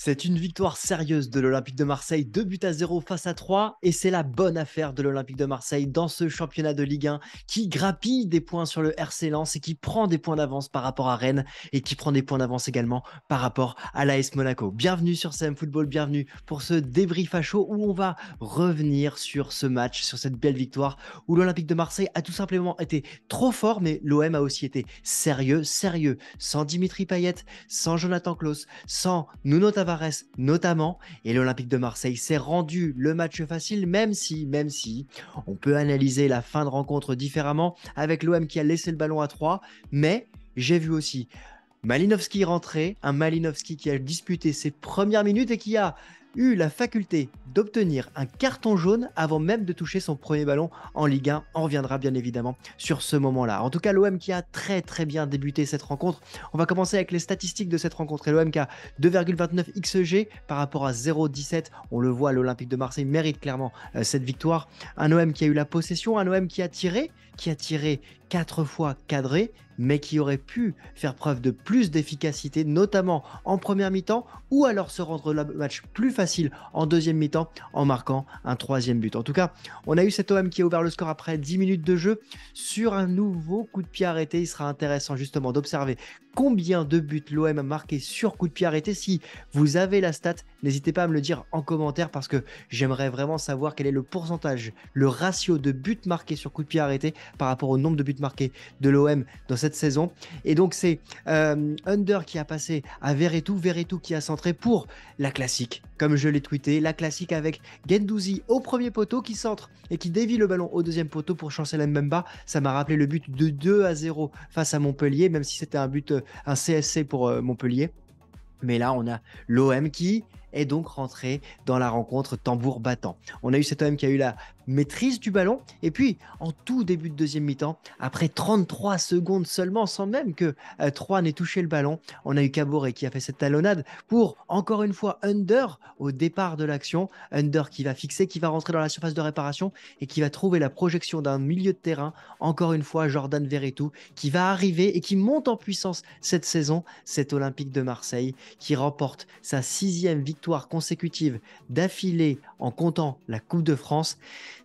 C'est une victoire sérieuse de l'Olympique de Marseille, 2 buts à 0 face à 3, et c'est la bonne affaire de l'Olympique de Marseille dans ce championnat de Ligue 1 qui grappille des points sur le RC Lens et qui prend des points d'avance par rapport à Rennes et qui prend des points d'avance également par rapport à l'AS Monaco. Bienvenue sur CM Football, bienvenue pour ce débrief à chaud où on va revenir sur ce match, sur cette belle victoire où l'Olympique de Marseille a tout simplement été trop fort, mais l'OM a aussi été sérieux, sérieux, sans Dimitri Payet, sans Jonathan Klaus, sans Nuno notamment, et l'Olympique de Marseille s'est rendu le match facile, même si, même si, on peut analyser la fin de rencontre différemment avec l'OM qui a laissé le ballon à 3, mais j'ai vu aussi Malinowski rentrer, un Malinowski qui a disputé ses premières minutes et qui a eu la faculté d'obtenir un carton jaune avant même de toucher son premier ballon en Ligue 1. On reviendra bien évidemment sur ce moment-là. En tout cas, l'OM qui a très très bien débuté cette rencontre. On va commencer avec les statistiques de cette rencontre. l'OM qui a 2,29 XG par rapport à 0,17. On le voit, l'Olympique de Marseille mérite clairement euh, cette victoire. Un OM qui a eu la possession, un OM qui a tiré, qui a tiré 4 fois cadré, mais qui aurait pu faire preuve de plus d'efficacité, notamment en première mi-temps, ou alors se rendre le match plus facile en deuxième mi-temps en marquant un troisième but. En tout cas, on a eu cet OM qui a ouvert le score après 10 minutes de jeu sur un nouveau coup de pied arrêté. Il sera intéressant justement d'observer combien de buts l'OM a marqué sur coup de pied arrêté. Si vous avez la stat, n'hésitez pas à me le dire en commentaire parce que j'aimerais vraiment savoir quel est le pourcentage, le ratio de buts marqués sur coup de pied arrêté par rapport au nombre de buts marqués de l'OM dans cette saison. Et donc c'est euh, Under qui a passé à Verretou, Verretou qui a centré pour la classique, comme je l'ai tweeté, la classique avec Gendouzi au premier poteau qui centre et qui dévie le ballon au deuxième poteau pour chancer la même Mbemba. Ça m'a rappelé le but de 2 à 0 face à Montpellier, même si c'était un but, euh, un CSC pour euh, Montpellier. Mais là, on a l'OM qui est donc rentré dans la rencontre tambour battant. On a eu cet OM qui a eu la maîtrise du ballon. Et puis, en tout début de deuxième mi-temps, après 33 secondes seulement, sans même que euh, Troyes n'ait touché le ballon, on a eu Caboret qui a fait cette talonnade pour, encore une fois, Under au départ de l'action. Under qui va fixer, qui va rentrer dans la surface de réparation et qui va trouver la projection d'un milieu de terrain. Encore une fois, Jordan Verretou qui va arriver et qui monte en puissance cette saison, cet Olympique de Marseille qui remporte sa sixième victoire consécutive d'affilée en comptant la Coupe de France.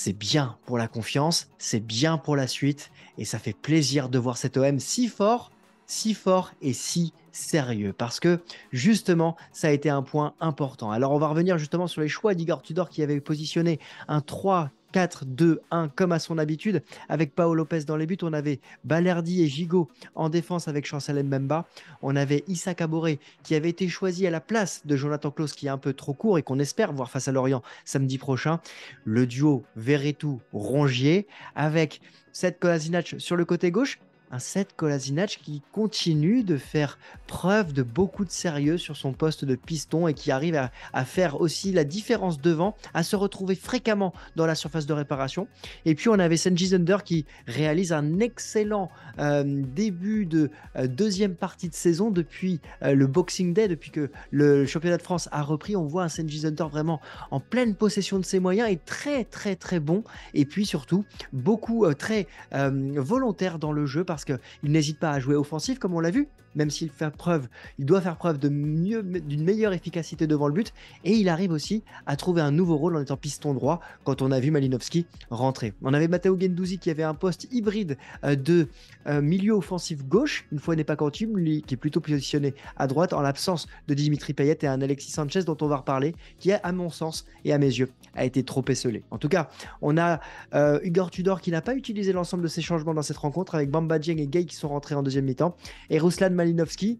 C'est bien pour la confiance, c'est bien pour la suite, et ça fait plaisir de voir cet OM si fort, si fort et si sérieux, parce que justement, ça a été un point important. Alors on va revenir justement sur les choix d'Igor Tudor qui avait positionné un 3 4, 2, 1, comme à son habitude. Avec Paolo Lopez dans les buts, on avait Balerdi et Gigot en défense avec Chancel Mbemba. On avait Issa Caboret qui avait été choisi à la place de Jonathan Klaus qui est un peu trop court et qu'on espère voir face à Lorient samedi prochain. Le duo Verretou-Rongier avec Seth Kolasinac sur le côté gauche un Seth Kolasinac qui continue de faire preuve de beaucoup de sérieux sur son poste de piston et qui arrive à, faire aussi la différence devant, à se retrouver fréquemment dans la surface de réparation. Et puis on avait Sanji Zunder qui réalise un excellent euh, début de euh, deuxième partie de saison depuis euh, le Boxing Day, depuis que le championnat de France a repris. On voit un Senji Zunder vraiment en pleine possession de ses moyens et très très très bon. Et puis surtout beaucoup très volontaire dans le jeu parce qu'il n'hésite pas à jouer offensif, comme on l'a vu même s'il fait preuve, il doit faire preuve de mieux, d'une meilleure efficacité devant le but. Et il arrive aussi à trouver un nouveau rôle en étant piston droit quand on a vu Malinowski rentrer. On avait Matteo Gendouzi qui avait un poste hybride euh, de euh, milieu offensif gauche, une fois n'est pas coutume, lui qui est plutôt positionné à droite en l'absence de Dimitri Payet et un Alexis Sanchez dont on va reparler, qui à mon sens et à mes yeux, a été trop esselé. En tout cas, on a euh, Igor Tudor qui n'a pas utilisé l'ensemble de ses changements dans cette rencontre avec Bamba Dieng et Gay qui sont rentrés en deuxième mi-temps et Ruslan Malinowski,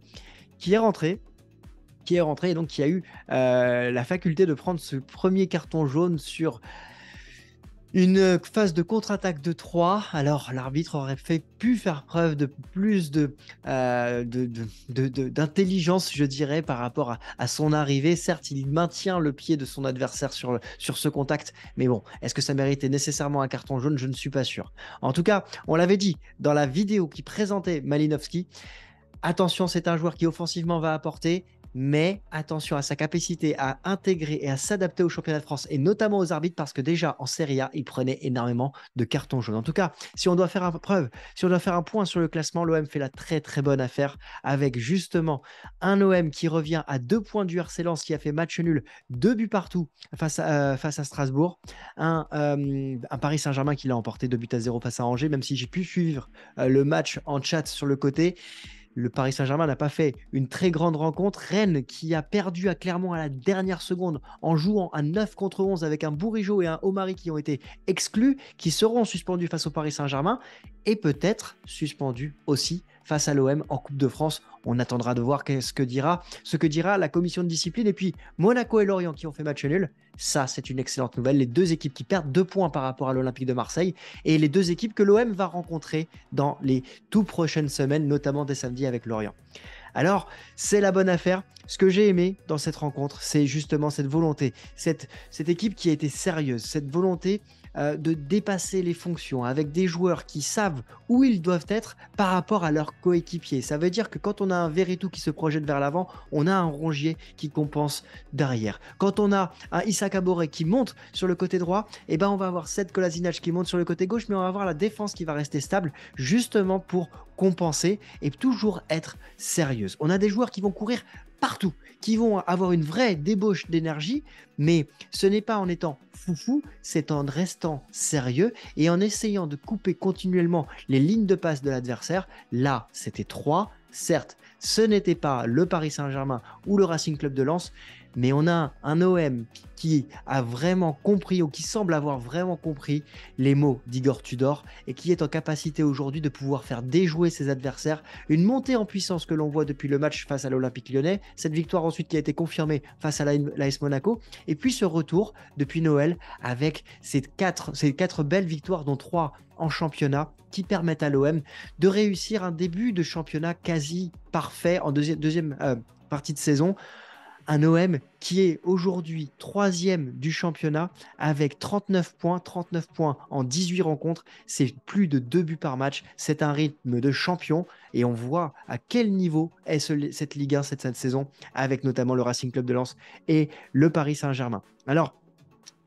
qui est rentré, qui est rentré et donc qui a eu euh, la faculté de prendre ce premier carton jaune sur une phase de contre-attaque de 3. Alors l'arbitre aurait fait, pu faire preuve de plus de, euh, d'intelligence, je dirais, par rapport à, son arrivée. Certes, il maintient le pied de son adversaire sur, sur ce contact, mais bon, est-ce que ça méritait nécessairement un carton jaune Je ne suis pas sûr. En tout cas, on l'avait dit dans la vidéo qui présentait Malinowski, attention, c'est un joueur qui offensivement va apporter, mais attention à sa capacité à intégrer et à s'adapter au championnat de France et notamment aux arbitres parce que déjà en Serie A, il prenait énormément de cartons jaunes. En tout cas, si on doit faire un preuve, si on doit faire un point sur le classement, l'OM fait la très très bonne affaire avec justement un OM qui revient à deux points du RC Lens qui a fait match nul, deux buts partout face à, euh, Strasbourg, euh, un, Paris Saint-Germain qui l'a emporté deux buts à zéro face à Angers, même si j'ai pu suivre euh, le match en chat sur le côté le Paris Saint-Germain n'a pas fait une très grande rencontre. Rennes qui a perdu à Clermont à la dernière seconde en jouant à 9 contre 11 avec un Bourigeau et un Omari qui ont été exclus, qui seront suspendus face au Paris Saint-Germain et peut-être suspendus aussi face à l'OM en Coupe de France on attendra de voir ce que dira, ce que dira la commission de discipline. Et puis Monaco et Lorient qui ont fait match nul. Ça, c'est une excellente nouvelle. Les deux équipes qui perdent deux points par rapport à l'Olympique de Marseille et les deux équipes que l'OM va rencontrer dans les tout prochaines semaines, notamment dès samedi avec Lorient. Alors, c'est la bonne affaire. Ce que j'ai aimé dans cette rencontre, c'est justement cette volonté, cette équipe qui a été sérieuse, cette volonté euh, de dépasser les fonctions avec des joueurs qui savent où ils doivent être par rapport à leurs coéquipiers. Ça veut dire que quand on a un Veretout qui se projette vers l'avant, on a un Rongier qui compense derrière. Quand on a un Issa Kabore qui monte sur le côté droit, eh ben on va avoir cette Kolasinac qui monte sur le côté gauche, mais on va avoir la défense qui va rester stable justement pour compenser et toujours être sérieuse. On a des joueurs qui vont courir partout, qui vont avoir une vraie débauche d'énergie, mais ce n'est pas en étant foufou, c'est en restant sérieux et en essayant de couper continuellement les lignes de passe de l'adversaire. Là, c'était 3, certes, ce n'était pas le Paris Saint-Germain ou le Racing Club de Lens, mais on a un OM qui a vraiment compris ou qui semble avoir vraiment compris les mots d'Igor Tudor et qui est en capacité aujourd'hui de pouvoir faire déjouer ses adversaires. Une montée en puissance que l'on voit depuis le match face à l'Olympique lyonnais, cette victoire ensuite qui a été confirmée face à l'AS Monaco, et puis ce retour depuis Noël avec ces quatre, belles victoires dont trois en championnat qui permettent à l'OM de réussir un début de championnat quasi parfait en deuxième euh, partie de saison. Un OM qui est aujourd'hui troisième du championnat avec 39 points, 39 points en 18 rencontres, c'est plus de deux buts par match, c'est un rythme de champion et on voit à quel niveau est cette Ligue 1 cette, cette saison avec notamment le Racing Club de Lens et le Paris Saint-Germain. Alors,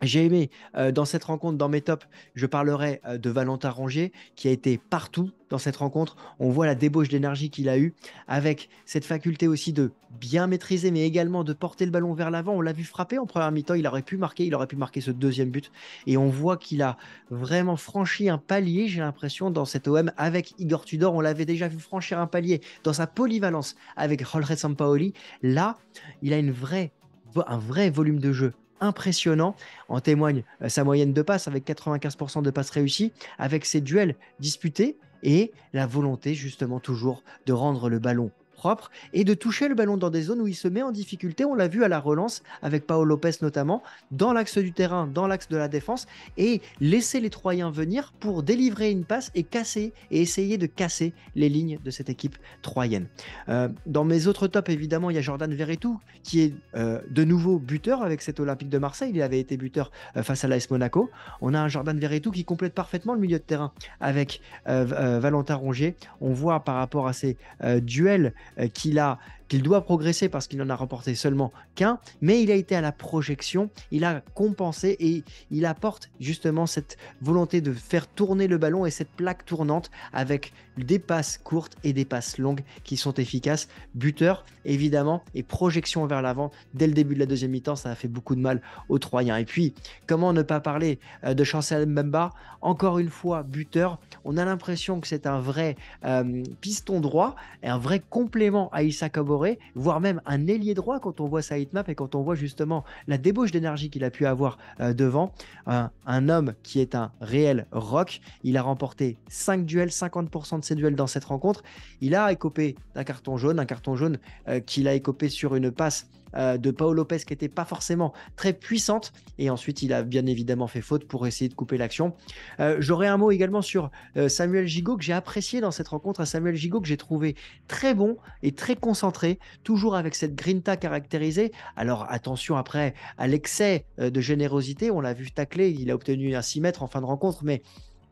j'ai aimé euh, dans cette rencontre, dans mes tops, je parlerai euh, de Valentin Rangé qui a été partout dans cette rencontre. On voit la débauche d'énergie qu'il a eue avec cette faculté aussi de bien maîtriser, mais également de porter le ballon vers l'avant. On l'a vu frapper en première mi-temps, il aurait pu marquer, il aurait pu marquer ce deuxième but. Et on voit qu'il a vraiment franchi un palier, j'ai l'impression, dans cet OM avec Igor Tudor. On l'avait déjà vu franchir un palier dans sa polyvalence avec Jorge Sampaoli. Là, il a un vrai volume de jeu impressionnant. En témoigne euh, sa moyenne de passe avec 95% de passes réussies, avec ses duels disputés et la volonté justement toujours de rendre le ballon propre et de toucher le ballon dans des zones où il se met en difficulté. On l'a vu à la relance avec Paolo Lopez notamment, dans l'axe du terrain, dans l'axe de la défense et laisser les Troyens venir pour délivrer une passe et casser et essayer de casser les lignes de cette équipe troyenne. Euh, dans mes autres tops, évidemment, il y a Jordan Verretou qui est euh, de nouveau buteur avec cet Olympique de Marseille. Il avait été buteur euh, face à l'AS Monaco. On a un Jordan Verretou qui complète parfaitement le milieu de terrain avec Valentin Rongier. On voit par rapport à ses duels euh, qu'il a il doit progresser parce qu'il n'en a remporté seulement qu'un, mais il a été à la projection, il a compensé et il apporte justement cette volonté de faire tourner le ballon et cette plaque tournante avec des passes courtes et des passes longues qui sont efficaces. Buteur, évidemment, et projection vers l'avant. Dès le début de la deuxième mi-temps, ça a fait beaucoup de mal aux Troyens. Et puis, comment ne pas parler euh, de Chancel Mbemba Encore une fois, buteur. On a l'impression que c'est un vrai euh, piston droit et un vrai complément à Issa Kabore voire même un ailier droit quand on voit sa hitmap et quand on voit justement la débauche d'énergie qu'il a pu avoir euh, devant. Un, homme qui est un réel rock. Il a remporté 5 duels, 50% de ses duels dans cette rencontre. Il a écopé d'un carton jaune, un carton jaune euh, qu'il a écopé sur une passe euh, de Paolo Lopez qui n'était pas forcément très puissante. Et ensuite, il a bien évidemment fait faute pour essayer de couper l'action. Euh, J'aurais un mot également sur euh, Samuel Gigot que j'ai apprécié dans cette rencontre. Samuel Gigot que j'ai trouvé très bon et très concentré, toujours avec cette grinta caractérisée. Alors attention après à l'excès euh, de générosité. On l'a vu tacler, il a obtenu un 6 mètres en fin de rencontre, mais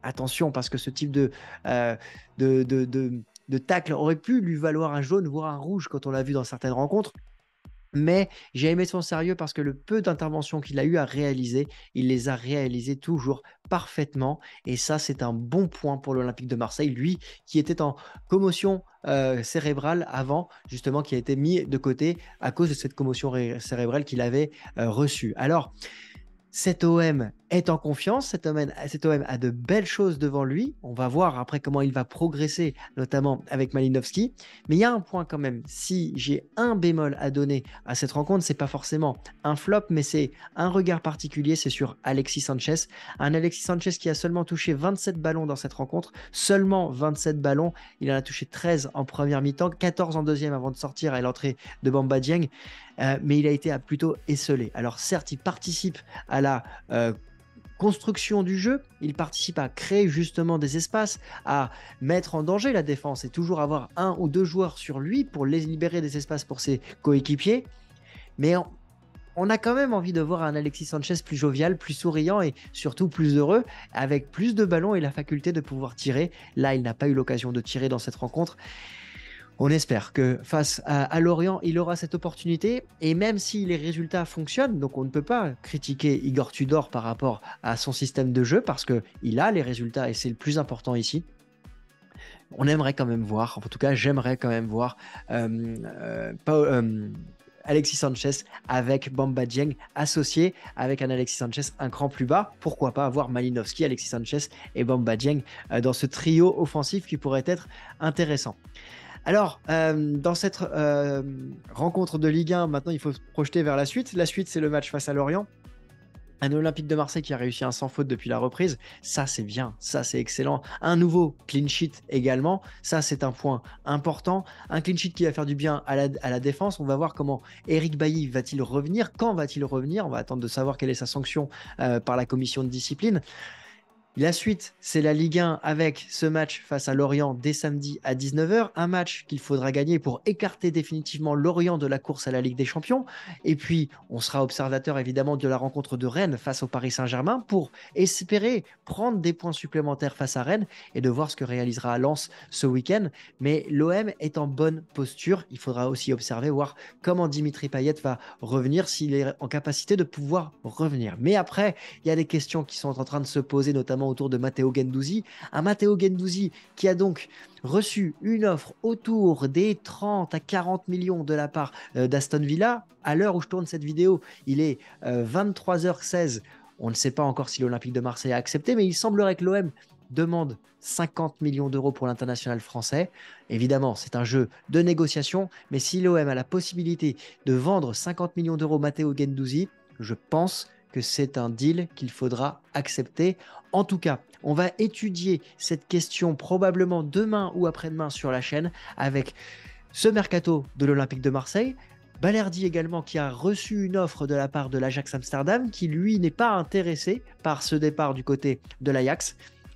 attention parce que ce type de, de, de, de, de, tacle aurait pu lui valoir un jaune, voire un rouge quand on l'a vu dans certaines rencontres. Mais j'ai aimé son sérieux parce que le peu d'interventions qu'il a eu à réaliser, il les a réalisées toujours parfaitement. Et ça, c'est un bon point pour l'Olympique de Marseille. Lui qui était en commotion euh, cérébrale avant, justement, qui a été mis de côté à cause de cette commotion cérébrale qu'il avait euh, reçue. Alors, cet OM est en confiance, cet OM, a de belles choses devant lui. On va voir après comment il va progresser, notamment avec Malinowski. Mais il y a un point quand même, si j'ai un bémol à donner à cette rencontre, c'est pas forcément un flop, mais c'est un regard particulier, c'est sur Alexis Sanchez. Un Alexis Sanchez qui a seulement touché 27 ballons dans cette rencontre, seulement 27 ballons. Il en a touché 13 en première mi-temps, 14 en deuxième avant de sortir à l'entrée de Bamba Dieng. Euh, mais il a été plutôt esselé. Alors certes, il participe à la euh, construction du jeu, il participe à créer justement des espaces, à mettre en danger la défense et toujours avoir un ou deux joueurs sur lui pour les libérer des espaces pour ses coéquipiers. Mais on a quand même envie de voir un Alexis Sanchez plus jovial, plus souriant et surtout plus heureux, avec plus de ballons et la faculté de pouvoir tirer. Là, il n'a pas eu l'occasion de tirer dans cette rencontre. On espère que face à, Lorient, il aura cette opportunité. Et même si les résultats fonctionnent, donc on ne peut pas critiquer Igor Tudor par rapport à son système de jeu parce qu'il a les résultats et c'est le plus important ici on aimerait quand même voir, en tout cas j'aimerais quand même voir euh, euh, euh, Alexis Sanchez avec Bamba Dieng associé avec un Alexis Sanchez un cran plus bas. Pourquoi pas avoir Malinowski, Alexis Sanchez et Bamba Dieng dans ce trio offensif qui pourrait être intéressant. Alors, euh, dans cette euh, rencontre de Ligue 1, maintenant, il faut se projeter vers la suite. La suite, c'est le match face à Lorient. Un Olympique de Marseille qui a réussi un sans faute depuis la reprise, ça c'est bien, ça c'est excellent. Un nouveau clean sheet également, ça c'est un point important. Un clean sheet qui va faire du bien à la, défense. On va voir comment Eric Bailly va-t-il revenir, quand va-t-il revenir. On va attendre de savoir quelle est sa sanction euh, par la commission de discipline. La suite, c'est la Ligue 1 avec ce match face à Lorient dès samedi à 19h, un match qu'il faudra gagner pour écarter définitivement Lorient de la course à la Ligue des Champions. Et puis, on sera observateur évidemment de la rencontre de Rennes face au Paris Saint-Germain pour espérer prendre des points supplémentaires face à Rennes et de voir ce que réalisera Lens ce week-end. Mais l'OM est en bonne posture. Il faudra aussi observer, voir comment Dimitri Payet va revenir, s'il est en capacité de pouvoir revenir. Mais après, il y a des questions qui sont en train de se poser, notamment autour de Matteo Gendouzi. Un Matteo Gendouzi qui a donc reçu une offre autour des 30 à 40 millions de la part euh, d'Aston Villa. À l'heure où je tourne cette vidéo, il est 23h16. Euh, On ne sait pas encore si l'Olympique de Marseille a accepté, mais il semblerait que l'OM demande 50 millions d'euros pour l'international français. Évidemment, c'est un jeu de négociation, mais si l'OM a la possibilité de vendre 50 millions d'euros Matteo Gendouzi, je pense que c'est un deal qu'il faudra accepter. En tout cas, on va étudier cette question probablement demain ou après-demain sur la chaîne avec ce mercato de l'Olympique de Marseille, Balerdi également qui a reçu une offre de la part de l'Ajax Amsterdam qui lui n'est pas intéressé par ce départ du côté de l'Ajax.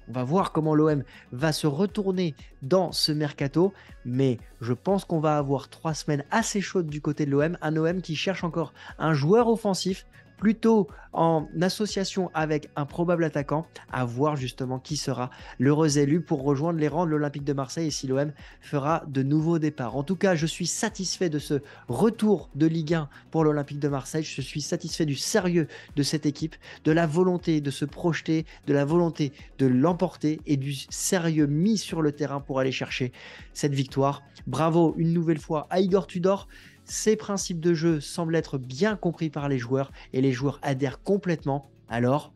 On va voir comment l'OM va se retourner dans ce mercato, mais je pense qu'on va avoir trois semaines assez chaudes du côté de l'OM, un OM qui cherche encore un joueur offensif plutôt en association avec un probable attaquant, à voir justement qui sera l'heureux élu pour rejoindre les rangs de l'Olympique de Marseille et si l'OM fera de nouveaux départs. En tout cas, je suis satisfait de ce retour de Ligue 1 pour l'Olympique de Marseille. Je suis satisfait du sérieux de cette équipe, de la volonté de se projeter, de la volonté de l'emporter et du sérieux mis sur le terrain pour aller chercher cette victoire. Bravo une nouvelle fois à Igor Tudor. Ces principes de jeu semblent être bien compris par les joueurs et les joueurs adhèrent complètement. Alors,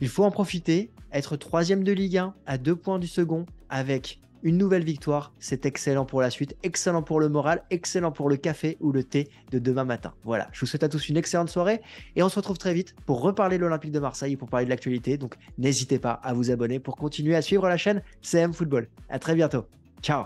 il faut en profiter, être troisième de Ligue 1 à deux points du second avec une nouvelle victoire, c'est excellent pour la suite, excellent pour le moral, excellent pour le café ou le thé de demain matin. Voilà, je vous souhaite à tous une excellente soirée et on se retrouve très vite pour reparler de l'Olympique de Marseille et pour parler de l'actualité. Donc n'hésitez pas à vous abonner pour continuer à suivre la chaîne CM Football. À très bientôt. Ciao